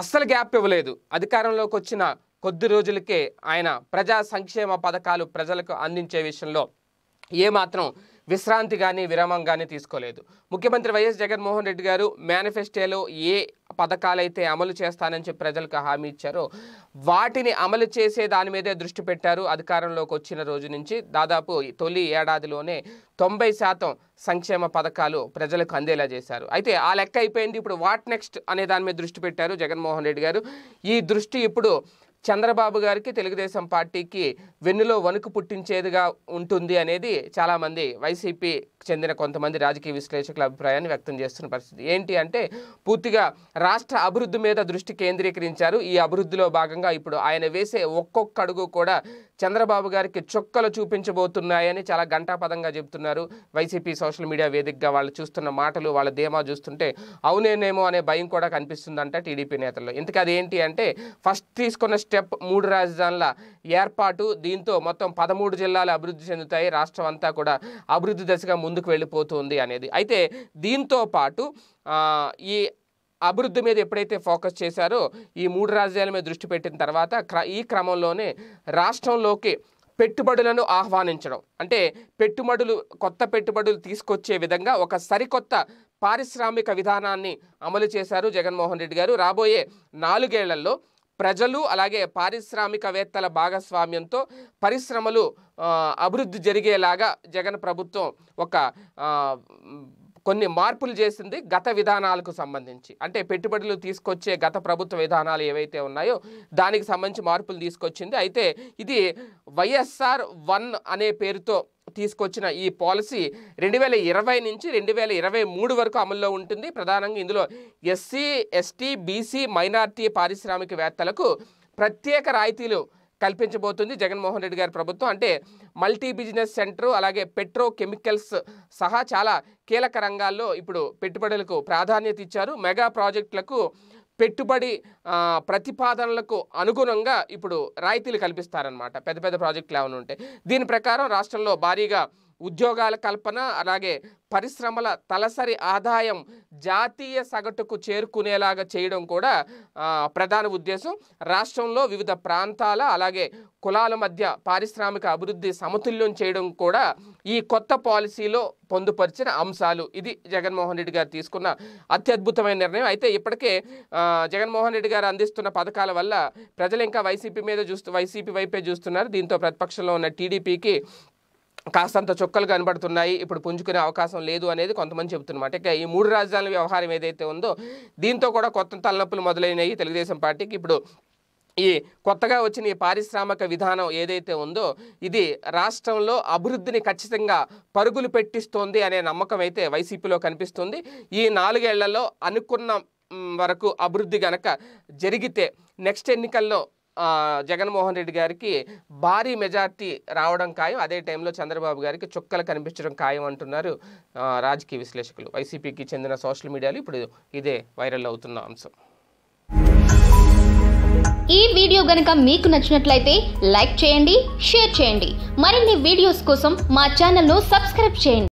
అస్సలు గ్యాప్ ఇవ్వలేదు అధికారంలోకి వచ్చిన కొద్ది రోజులకే ఆయన ప్రజా సంక్షేమ పథకాలు ప్రజలకు అందించే విషయంలో ఏమాత్రం విశ్రాంతి కానీ విరామం కానీ తీసుకోలేదు ముఖ్యమంత్రి వైఎస్ జగన్మోహన్ రెడ్డి గారు మేనిఫెస్టోలో ఏ పథకాలైతే అమలు చేస్తానని చెప్పి ప్రజలకు హామీ ఇచ్చారో వాటిని అమలు చేసే దాని మీదే దృష్టి పెట్టారు అధికారంలోకి వచ్చిన రోజు నుంచి దాదాపు తొలి ఏడాదిలోనే తొంభై శాతం సంక్షేమ పథకాలు ప్రజలకు అందేలా చేశారు అయితే ఆ లెక్క అయిపోయింది ఇప్పుడు వాట్ నెక్స్ట్ అనే దాని మీద దృష్టి పెట్టారు జగన్మోహన్ రెడ్డి గారు ఈ దృష్టి ఇప్పుడు చంద్రబాబు గారికి తెలుగుదేశం పార్టీకి వెన్నులో వణుకు పుట్టించేదిగా ఉంటుంది అనేది చాలామంది వైసీపీ చెందిన కొంతమంది రాజకీయ విశ్లేషకుల అభిప్రాయాన్ని వ్యక్తం చేస్తున్న పరిస్థితి ఏంటి అంటే పూర్తిగా రాష్ట్ర అభివృద్ధి మీద దృష్టి కేంద్రీకరించారు ఈ అభివృద్ధిలో భాగంగా ఇప్పుడు ఆయన వేసే ఒక్కొక్క అడుగు కూడా చంద్రబాబు గారికి చొక్కలు చూపించబోతున్నాయని చాలా గంటాపదంగా చెబుతున్నారు వైసీపీ సోషల్ మీడియా వేదికగా వాళ్ళు చూస్తున్న మాటలు వాళ్ళ ధీమా చూస్తుంటే అవునేనేమో అనే భయం కూడా కనిపిస్తుందంట టీడీపీ నేతల్లో ఇంతకీ అదేంటి అంటే ఫస్ట్ తీసుకున్న స్టెప్ మూడు రాజధానుల ఏర్పాటు దీంతో మొత్తం పదమూడు జిల్లాలు అభివృద్ధి చెందుతాయి రాష్ట్రం అంతా కూడా అభివృద్ధి దశగా ముందుకు వెళ్ళిపోతుంది అనేది అయితే దీంతో పాటు ఈ అభివృద్ధి మీద ఎప్పుడైతే ఫోకస్ చేశారో ఈ మూడు రాజధానుల మీద దృష్టి పెట్టిన తర్వాత ఈ క్రమంలోనే రాష్ట్రంలోకి పెట్టుబడులను ఆహ్వానించడం అంటే పెట్టుబడులు కొత్త పెట్టుబడులు తీసుకొచ్చే విధంగా ఒక సరికొత్త పారిశ్రామిక విధానాన్ని అమలు చేశారు జగన్మోహన్ రెడ్డి గారు రాబోయే నాలుగేళ్లలో ప్రజలు అలాగే పారిశ్రామికవేత్తల భాగస్వామ్యంతో పరిశ్రమలు అభివృద్ధి జరిగేలాగా జగన్ ప్రభుత్వం ఒక కొన్ని మార్పులు చేసింది గత విధానాలకు సంబంధించి అంటే పెట్టుబడులు తీసుకొచ్చే గత ప్రభుత్వ విధానాలు ఏవైతే ఉన్నాయో దానికి సంబంధించి మార్పులు తీసుకొచ్చింది అయితే ఇది వైఎస్ఆర్ వన్ అనే పేరుతో తీసుకొచ్చిన ఈ పాలసీ రెండు వేల ఇరవై నుంచి రెండు వేల ఇరవై మూడు వరకు అమల్లో ఉంటుంది ప్రధానంగా ఇందులో ఎస్సీ ఎస్టీ బీసీ మైనార్టీ పారిశ్రామికవేత్తలకు ప్రత్యేక రాయితీలు కల్పించబోతుంది జగన్మోహన్ రెడ్డి గారి ప్రభుత్వం అంటే మల్టీ బిజినెస్ సెంటర్ అలాగే పెట్రో కెమికల్స్ సహా చాలా కీలక రంగాల్లో ఇప్పుడు పెట్టుబడులకు ప్రాధాన్యత ఇచ్చారు మెగా ప్రాజెక్టులకు పెట్టుబడి ప్రతిపాదనలకు అనుగుణంగా ఇప్పుడు రాయితీలు కల్పిస్తారనమాట పెద్ద పెద్ద ప్రాజెక్టులు ఏమైనా ఉంటే దీని ప్రకారం రాష్ట్రంలో భారీగా ఉద్యోగాల కల్పన అలాగే పరిశ్రమల తలసరి ఆదాయం జాతీయ సగటుకు చేరుకునేలాగా చేయడం కూడా ప్రధాన ఉద్దేశం రాష్ట్రంలో వివిధ ప్రాంతాల అలాగే కులాల మధ్య పారిశ్రామిక అభివృద్ధి సమతుల్యం చేయడం కూడా ఈ కొత్త పాలసీలో పొందుపరిచిన అంశాలు ఇది జగన్మోహన్ రెడ్డి గారు తీసుకున్న అత్యద్భుతమైన నిర్ణయం అయితే ఇప్పటికే జగన్మోహన్ రెడ్డి గారు అందిస్తున్న పథకాల వల్ల ప్రజలు ఇంకా వైసీపీ మీద చూస్తూ వైసీపీ వైపే చూస్తున్నారు దీంతో ప్రతిపక్షంలో ఉన్న టీడీపీకి కాస్తంత చుక్కలు కనబడుతున్నాయి ఇప్పుడు పుంజుకునే అవకాశం లేదు అనేది కొంతమంది చెబుతున్నమాట ఇక ఈ మూడు రాజధానుల వ్యవహారం ఏదైతే ఉందో దీంతో కూడా కొత్త తలనొప్పులు మొదలైనవి తెలుగుదేశం పార్టీకి ఇప్పుడు ఈ కొత్తగా వచ్చిన ఈ పారిశ్రామిక విధానం ఏదైతే ఉందో ఇది రాష్ట్రంలో అభివృద్ధిని ఖచ్చితంగా పరుగులు పెట్టిస్తోంది అనే నమ్మకం అయితే వైసీపీలో కనిపిస్తుంది ఈ నాలుగేళ్లలో అనుకున్న వరకు అభివృద్ధి గనక జరిగితే నెక్స్ట్ ఎన్నికల్లో జగన్మోహన్ రెడ్డి గారికి భారీ మెజార్టీ రావడం ఖాయం అదే టైంలో చంద్రబాబు గారికి చుక్కలు కనిపించడం ఖాయం అంటున్నారు రాజకీయ విశ్లేషకులు వైసీపీకి చెందిన సోషల్ మీడియాలో ఇప్పుడు ఇదే వైరల్ అవుతున్న అంశం ఈ వీడియో గనక మీకు నచ్చినట్లయితే లైక్ చేయండి షేర్ చేయండి మరిన్ని వీడియోస్ కోసం మా ను సబ్స్క్రైబ్ చేయండి